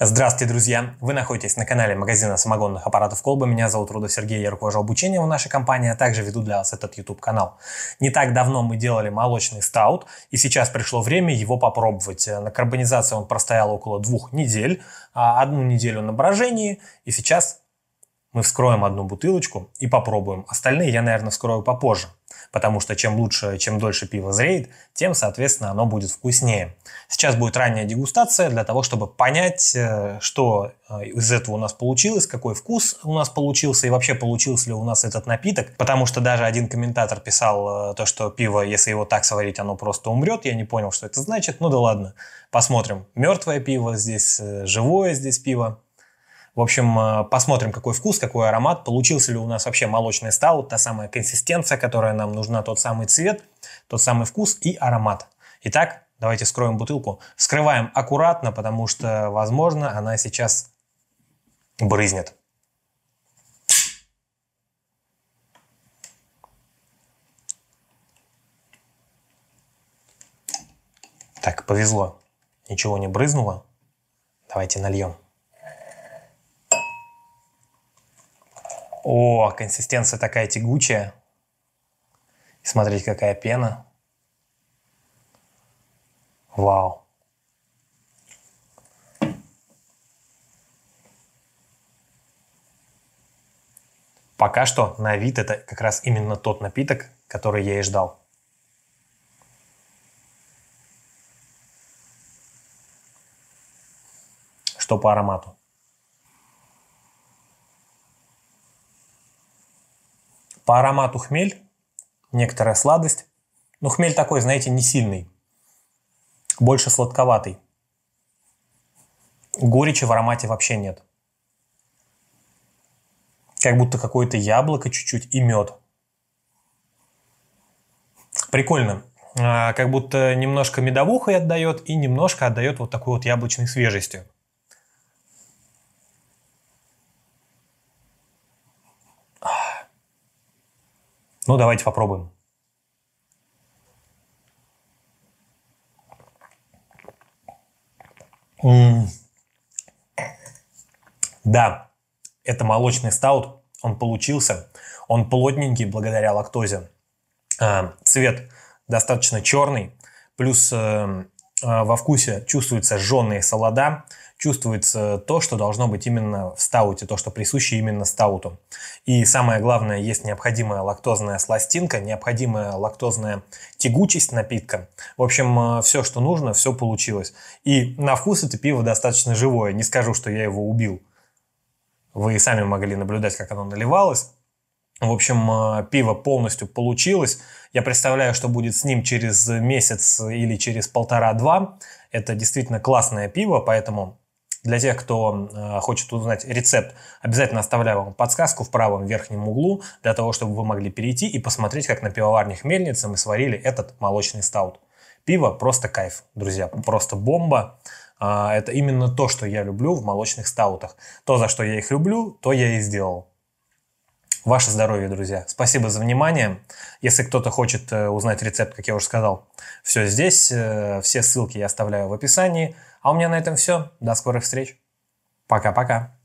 Здравствуйте, друзья! Вы находитесь на канале магазина самогонных аппаратов Колба. Меня зовут Руда Сергей, я руковожу обучением в нашей компании, а также веду для вас этот YouTube канал. Не так давно мы делали молочный стаут, и сейчас пришло время его попробовать. На карбонизации он простоял около двух недель, а одну неделю на брожении, и сейчас мы вскроем одну бутылочку и попробуем. Остальные я, наверное, вскрою попозже потому что чем лучше, чем дольше пиво зреет, тем, соответственно, оно будет вкуснее. Сейчас будет ранняя дегустация для того, чтобы понять, э, что э, из этого у нас получилось, какой вкус у нас получился и вообще получился ли у нас этот напиток, потому что даже один комментатор писал э, то, что пиво, если его так сварить, оно просто умрет, я не понял, что это значит, ну да ладно, посмотрим. Мертвое пиво здесь, живое здесь пиво, в общем, э, посмотрим, какой вкус, какой аромат, получился ли у нас вообще молочный стаут, та самая консистенция, которая нам нужна, тот самый цвет, тот самый вкус и аромат. Итак, давайте скроем бутылку. Вскрываем аккуратно, потому что, возможно, она сейчас брызнет. Так, повезло. Ничего не брызнуло. Давайте нальем. О, консистенция такая тягучая. смотрите, какая пена. Вау. Пока что на вид это как раз именно тот напиток, который я и ждал. Что по аромату? По аромату хмель, некоторая сладость. Но ну, хмель такой, знаете, не сильный. Больше сладковатый. Горечи в аромате вообще нет. Как будто какое-то яблоко чуть-чуть и мед. Прикольно. А, как будто немножко медовухой отдает и немножко отдает вот такой вот яблочной свежестью. Ну, давайте попробуем. М -м да, это молочный стаут, он получился, он плотненький благодаря лактозе. А, цвет достаточно черный, плюс э, э во вкусе чувствуется жженые солода, чувствуется то, что должно быть именно в стауте, то, что присуще именно стауту. И самое главное, есть необходимая лактозная сластинка, необходимая лактозная тягучесть напитка. В общем, э, все, что нужно, все получилось. И на вкус это пиво достаточно живое. Не скажу, что я его убил. Вы сами могли наблюдать, как оно наливалось. В общем, э, пиво полностью получилось. Я представляю, что будет с ним через месяц или через полтора-два. Это действительно классное пиво, поэтому для тех, кто э, хочет узнать рецепт, обязательно оставляю вам подсказку в правом верхнем углу, для того, чтобы вы могли перейти и посмотреть, как на пивоварне Хмельнице мы сварили этот молочный стаут. Пиво просто кайф, друзья, просто бомба. Э, это именно то, что я люблю в молочных стаутах. То, за что я их люблю, то я и сделал ваше здоровье, друзья. Спасибо за внимание. Если кто-то хочет э, узнать рецепт, как я уже сказал, все здесь. Э, все ссылки я оставляю в описании. А у меня на этом все. До скорых встреч. Пока-пока.